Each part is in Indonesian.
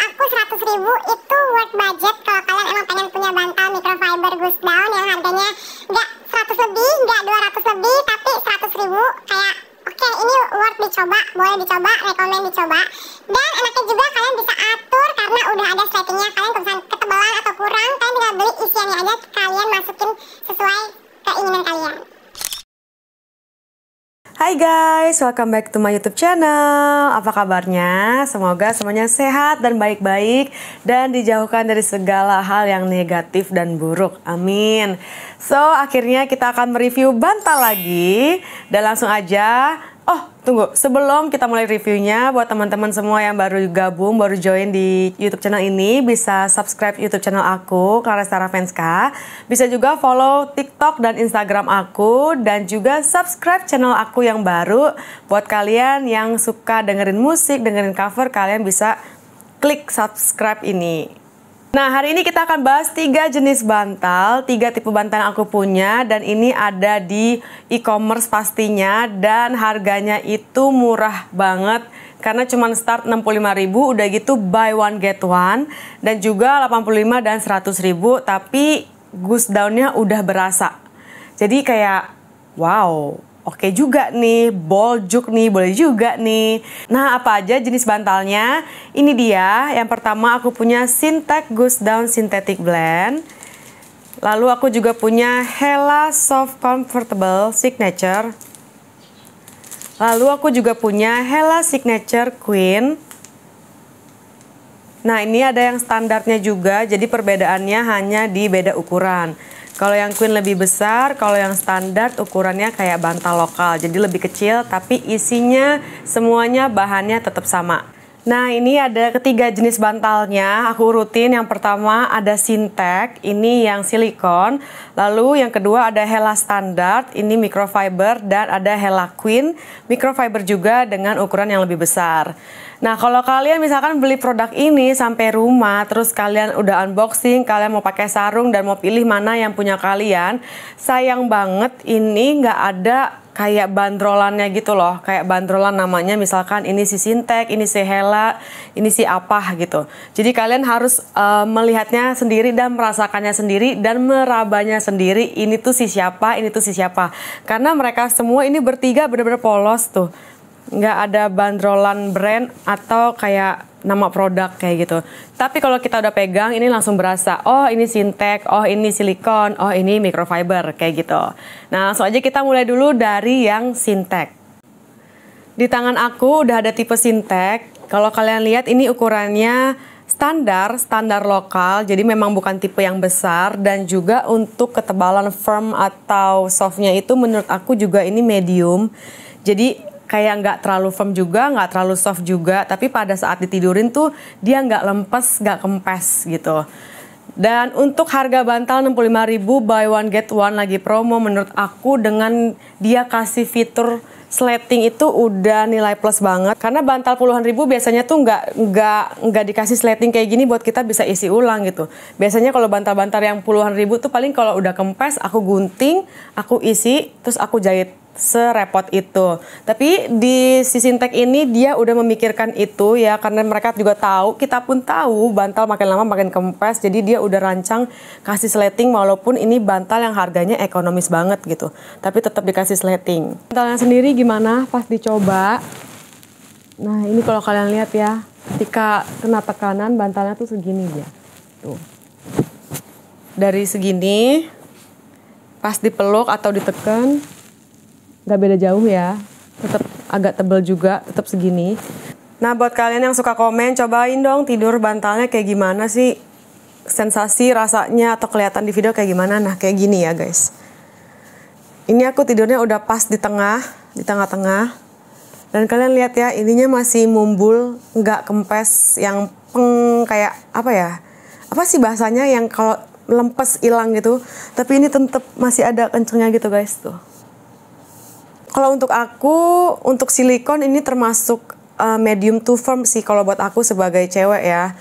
aku 100 ribu itu worth budget kalau kalian emang pengen punya bantal microfiber goose down yang harganya nggak 100 lebih nggak 200 lebih tapi 100 ribu kayak oke okay, ini worth dicoba boleh dicoba rekomend dicoba dan enaknya juga kalian bisa atur karena udah ada settingnya kalian bisa Hai guys, welcome back to my YouTube channel. Apa kabarnya? Semoga semuanya sehat dan baik-baik dan dijauhkan dari segala hal yang negatif dan buruk. Amin. So, akhirnya kita akan mereview bantal lagi dan langsung aja Tunggu, sebelum kita mulai reviewnya, buat teman-teman semua yang baru gabung, baru join di YouTube channel ini, bisa subscribe YouTube channel aku, Clara Stara Fanska. Bisa juga follow TikTok dan Instagram aku, dan juga subscribe channel aku yang baru. Buat kalian yang suka dengerin musik, dengerin cover, kalian bisa klik subscribe ini. Nah, hari ini kita akan bahas tiga jenis bantal, tiga tipe bantal yang aku punya dan ini ada di e-commerce pastinya dan harganya itu murah banget karena cuma start 65.000 udah gitu buy one get one dan juga 85 dan 100.000 tapi goose downnya udah berasa. Jadi kayak wow, oke juga nih, boljuk nih, boleh juga nih. Nah, apa aja jenis bantalnya? Ini dia, yang pertama aku punya Sintek Goose Down Synthetic Blend. Lalu aku juga punya Hella Soft Comfortable Signature. Lalu aku juga punya Hella Signature Queen. Nah, ini ada yang standarnya juga, jadi perbedaannya hanya di beda ukuran. Kalau yang queen lebih besar, kalau yang standar ukurannya kayak bantal lokal. Jadi lebih kecil tapi isinya semuanya bahannya tetap sama. Nah ini ada ketiga jenis bantalnya, aku rutin. yang pertama ada Sintek, ini yang silikon, lalu yang kedua ada Hela Standard, ini microfiber dan ada Hela Queen, microfiber juga dengan ukuran yang lebih besar. Nah kalau kalian misalkan beli produk ini sampai rumah, terus kalian udah unboxing, kalian mau pakai sarung dan mau pilih mana yang punya kalian, sayang banget ini nggak ada kayak bandrolannya gitu loh, kayak bandrolan namanya misalkan ini si Sintek, ini si Hela, ini si apa gitu. Jadi kalian harus uh, melihatnya sendiri dan merasakannya sendiri dan merabanya sendiri ini tuh si siapa, ini tuh si siapa. Karena mereka semua ini bertiga benar-benar polos tuh nggak ada bandrolan brand atau kayak nama produk kayak gitu. Tapi kalau kita udah pegang ini langsung berasa, oh ini sintek, oh ini silikon, oh ini microfiber kayak gitu. Nah, langsung aja kita mulai dulu dari yang sintek. Di tangan aku udah ada tipe sintek. Kalau kalian lihat ini ukurannya standar, standar lokal, jadi memang bukan tipe yang besar dan juga untuk ketebalan firm atau softnya itu menurut aku juga ini medium. Jadi kayak nggak terlalu firm juga, nggak terlalu soft juga, tapi pada saat ditidurin tuh dia nggak lempes, nggak kempes gitu. Dan untuk harga bantal 65.000 buy one get one lagi promo menurut aku dengan dia kasih fitur slating itu udah nilai plus banget karena bantal puluhan ribu biasanya tuh nggak nggak nggak dikasih slating kayak gini buat kita bisa isi ulang gitu. Biasanya kalau bantal-bantal yang puluhan ribu tuh paling kalau udah kempes aku gunting, aku isi, terus aku jahit serepot itu. Tapi di Sintek ini dia udah memikirkan itu ya karena mereka juga tahu, kita pun tahu bantal makin lama makin kempes. Jadi dia udah rancang kasih sleting walaupun ini bantal yang harganya ekonomis banget gitu. Tapi tetap dikasih sleting. Bantalnya sendiri gimana pas dicoba? Nah, ini kalau kalian lihat ya, ketika kena tekanan bantalnya tuh segini dia. Tuh. Dari segini pas dipeluk atau ditekan nggak beda jauh ya tetap agak tebel juga tetap segini nah buat kalian yang suka komen cobain dong tidur bantalnya kayak gimana sih sensasi rasanya atau kelihatan di video kayak gimana nah kayak gini ya guys ini aku tidurnya udah pas di tengah di tengah-tengah dan kalian lihat ya ininya masih mumbul nggak kempes yang peng kayak apa ya apa sih bahasanya yang kalau lempes hilang gitu tapi ini tetap masih ada kencengnya gitu guys tuh kalau untuk aku untuk silikon ini termasuk uh, medium to firm sih kalau buat aku sebagai cewek ya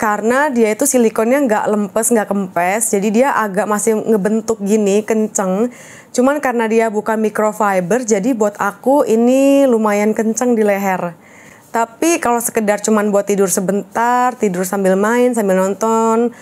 karena dia itu silikonnya nggak lempes nggak kempes jadi dia agak masih ngebentuk gini kenceng cuman karena dia bukan microfiber jadi buat aku ini lumayan kenceng di leher tapi kalau sekedar cuman buat tidur sebentar tidur sambil main sambil nonton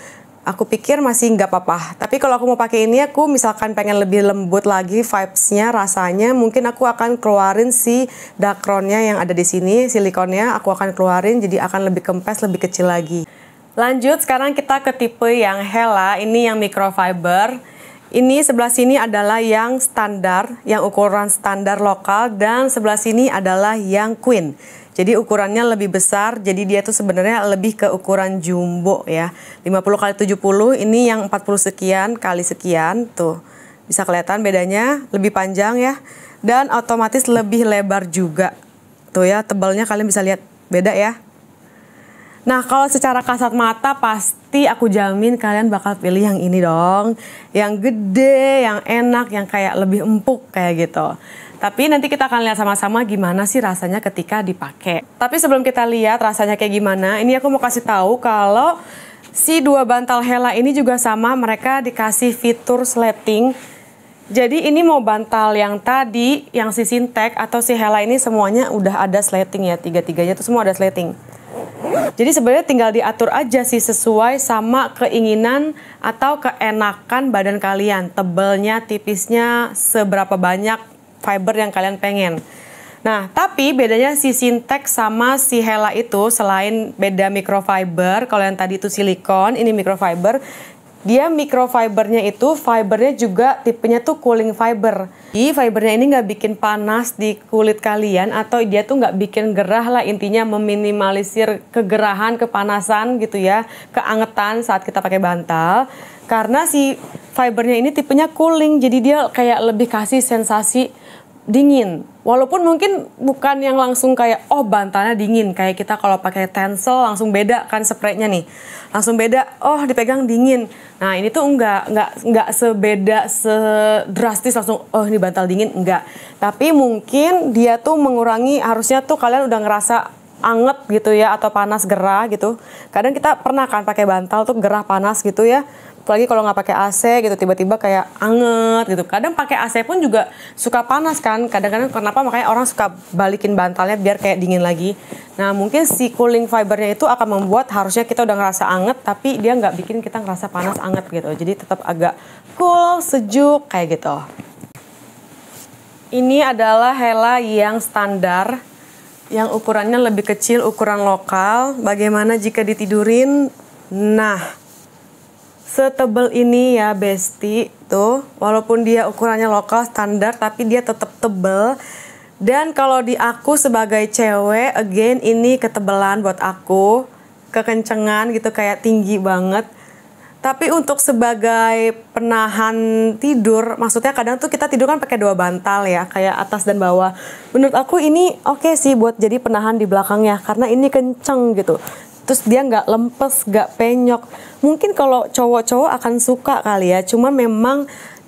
aku pikir masih nggak apa-apa. Tapi kalau aku mau pakai ini, aku misalkan pengen lebih lembut lagi vibes rasanya, mungkin aku akan keluarin si dakronnya yang ada di sini, silikonnya, aku akan keluarin jadi akan lebih kempes, lebih kecil lagi. Lanjut, sekarang kita ke tipe yang Hela, ini yang microfiber. Ini sebelah sini adalah yang standar, yang ukuran standar lokal, dan sebelah sini adalah yang queen. Jadi ukurannya lebih besar, jadi dia tuh sebenarnya lebih ke ukuran jumbo ya. 50 kali 70 ini yang 40 sekian kali sekian tuh. Bisa kelihatan bedanya lebih panjang ya dan otomatis lebih lebar juga. Tuh ya, tebalnya kalian bisa lihat beda ya. Nah, kalau secara kasat mata pasti aku jamin kalian bakal pilih yang ini dong. Yang gede, yang enak, yang kayak lebih empuk kayak gitu. Tapi nanti kita akan lihat sama-sama gimana sih rasanya ketika dipakai. Tapi sebelum kita lihat rasanya kayak gimana, ini aku mau kasih tahu kalau si dua bantal Hela ini juga sama mereka dikasih fitur slating. Jadi ini mau bantal yang tadi, yang si Sintek atau si Hela ini semuanya udah ada slating ya, tiga-tiganya itu semua ada slating. Jadi sebenarnya tinggal diatur aja sih sesuai sama keinginan atau keenakan badan kalian, tebelnya, tipisnya, seberapa banyak fiber yang kalian pengen. Nah, tapi bedanya si Sintex sama si Hela itu selain beda microfiber, kalau yang tadi itu silikon, ini microfiber, dia microfibernya itu fibernya juga tipenya tuh cooling fiber. Jadi fibernya ini nggak bikin panas di kulit kalian atau dia tuh nggak bikin gerah lah intinya meminimalisir kegerahan, kepanasan gitu ya, keangetan saat kita pakai bantal. Karena si fibernya ini tipenya cooling jadi dia kayak lebih kasih sensasi dingin. Walaupun mungkin bukan yang langsung kayak oh bantalnya dingin kayak kita kalau pakai tensel langsung beda kan spraynya nih. Langsung beda, oh dipegang dingin. Nah, ini tuh enggak enggak enggak sebeda drastis langsung oh ini bantal dingin enggak. Tapi mungkin dia tuh mengurangi harusnya tuh kalian udah ngerasa anget gitu ya atau panas gerah gitu. Kadang kita pernah kan pakai bantal tuh gerah panas gitu ya apalagi kalau nggak pakai AC gitu tiba-tiba kayak anget gitu kadang pakai AC pun juga suka panas kan kadang-kadang kenapa makanya orang suka balikin bantalnya biar kayak dingin lagi nah mungkin si cooling fibernya itu akan membuat harusnya kita udah ngerasa anget tapi dia nggak bikin kita ngerasa panas anget gitu jadi tetap agak cool sejuk kayak gitu ini adalah hela yang standar yang ukurannya lebih kecil ukuran lokal bagaimana jika ditidurin nah setebel ini ya Besti tuh walaupun dia ukurannya lokal standar tapi dia tetap tebel dan kalau di aku sebagai cewek again ini ketebelan buat aku kekencengan gitu kayak tinggi banget tapi untuk sebagai penahan tidur maksudnya kadang tuh kita tidur kan pakai dua bantal ya kayak atas dan bawah menurut aku ini oke okay sih buat jadi penahan di belakangnya karena ini kenceng gitu terus dia nggak lempes nggak penyok mungkin kalau cowok-cowok akan suka kali ya cuman memang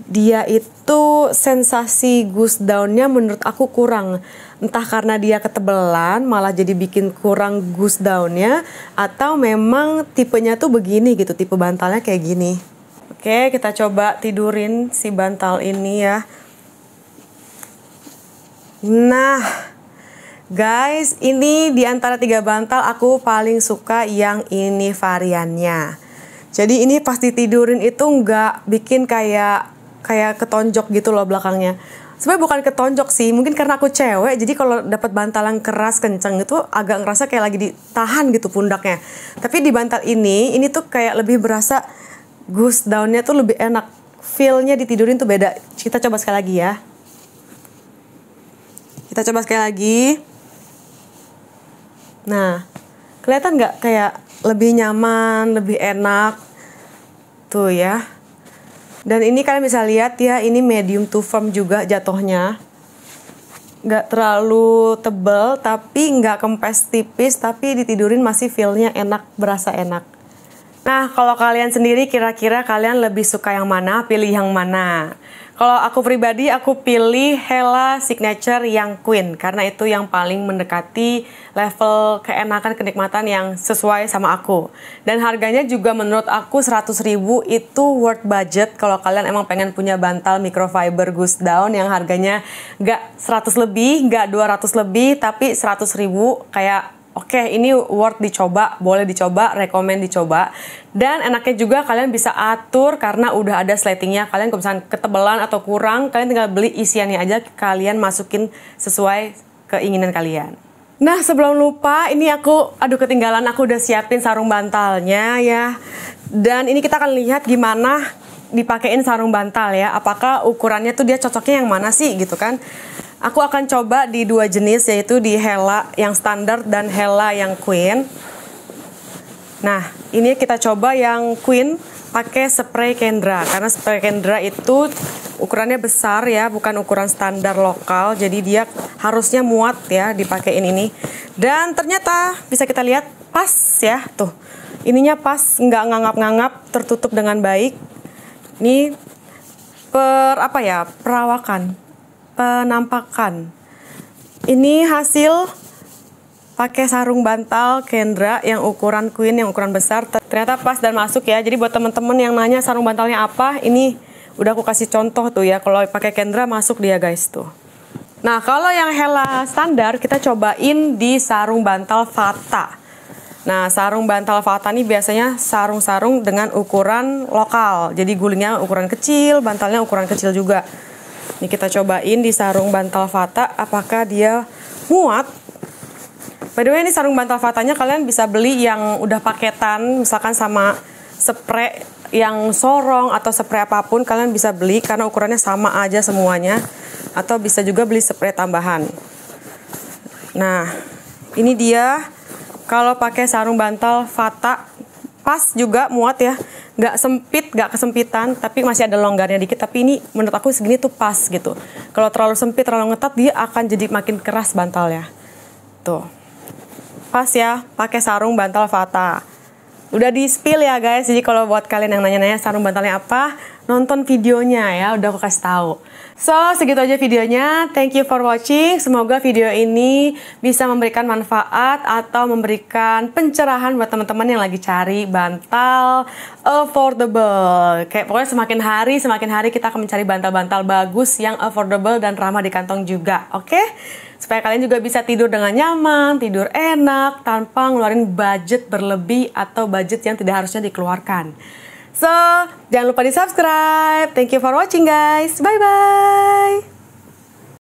dia itu sensasi goose downnya menurut aku kurang entah karena dia ketebelan malah jadi bikin kurang goose downnya atau memang tipenya tuh begini gitu tipe bantalnya kayak gini oke kita coba tidurin si bantal ini ya nah Guys, ini di antara tiga bantal aku paling suka yang ini variannya. Jadi ini pasti tidurin itu nggak bikin kayak kayak ketonjok gitu loh belakangnya. Sebenarnya bukan ketonjok sih, mungkin karena aku cewek, jadi kalau dapat bantal yang keras kenceng itu agak ngerasa kayak lagi ditahan gitu pundaknya. Tapi di bantal ini, ini tuh kayak lebih berasa goose downnya tuh lebih enak. Feelnya ditidurin tuh beda. Kita coba sekali lagi ya. Kita coba sekali lagi. Nah, kelihatan nggak kayak lebih nyaman, lebih enak. Tuh ya. Dan ini kalian bisa lihat ya, ini medium to firm juga jatuhnya. Nggak terlalu tebel, tapi nggak kempes tipis, tapi ditidurin masih feelnya enak, berasa enak. Nah, kalau kalian sendiri kira-kira kalian lebih suka yang mana, pilih yang mana. Kalau aku pribadi, aku pilih Hela Signature yang Queen karena itu yang paling mendekati level keenakan kenikmatan yang sesuai sama aku. Dan harganya juga menurut aku 100.000 itu worth budget kalau kalian emang pengen punya bantal microfiber goose down yang harganya gak 100 lebih, gak 200 lebih, tapi 100.000 kayak oke okay, ini worth dicoba, boleh dicoba, rekomend dicoba. Dan enaknya juga kalian bisa atur karena udah ada slatingnya. Kalian kalau misalnya ketebalan atau kurang, kalian tinggal beli isiannya aja, kalian masukin sesuai keinginan kalian. Nah sebelum lupa, ini aku, aduh ketinggalan aku udah siapin sarung bantalnya ya. Dan ini kita akan lihat gimana dipakein sarung bantal ya. Apakah ukurannya tuh dia cocoknya yang mana sih gitu kan. Aku akan coba di dua jenis yaitu di Hela yang standar dan Hela yang Queen. Nah, ini kita coba yang Queen pakai spray Kendra karena spray Kendra itu ukurannya besar ya, bukan ukuran standar lokal. Jadi dia harusnya muat ya dipakein ini. Dan ternyata bisa kita lihat pas ya tuh. Ininya pas, nggak ngangap-ngangap, tertutup dengan baik. Ini per apa ya perawakan penampakan. Ini hasil pakai sarung bantal Kendra yang ukuran queen yang ukuran besar ternyata pas dan masuk ya jadi buat temen-temen yang nanya sarung bantalnya apa ini udah aku kasih contoh tuh ya kalau pakai Kendra masuk dia guys tuh nah kalau yang Hela standar kita cobain di sarung bantal Fata nah sarung bantal Fata ini biasanya sarung-sarung dengan ukuran lokal jadi gulingnya ukuran kecil bantalnya ukuran kecil juga ini kita cobain di sarung bantal fata apakah dia muat. By the way ini sarung bantal fatanya kalian bisa beli yang udah paketan misalkan sama spray yang sorong atau spray apapun kalian bisa beli karena ukurannya sama aja semuanya atau bisa juga beli spray tambahan. Nah, ini dia kalau pakai sarung bantal Fata pas juga muat ya nggak sempit nggak kesempitan tapi masih ada longgarnya dikit tapi ini menurut aku segini tuh pas gitu kalau terlalu sempit terlalu ngetat dia akan jadi makin keras bantal ya. tuh pas ya pakai sarung bantal fata udah di spill ya guys jadi kalau buat kalian yang nanya-nanya sarung bantalnya apa nonton videonya ya, udah aku kasih tahu. So, segitu aja videonya. Thank you for watching. Semoga video ini bisa memberikan manfaat atau memberikan pencerahan buat teman-teman yang lagi cari bantal affordable. Kayak pokoknya semakin hari, semakin hari kita akan mencari bantal-bantal bagus yang affordable dan ramah di kantong juga. Oke? Okay? supaya kalian juga bisa tidur dengan nyaman, tidur enak, tanpa ngeluarin budget berlebih atau budget yang tidak harusnya dikeluarkan. So, jangan lupa di subscribe. Thank you for watching guys. Bye-bye.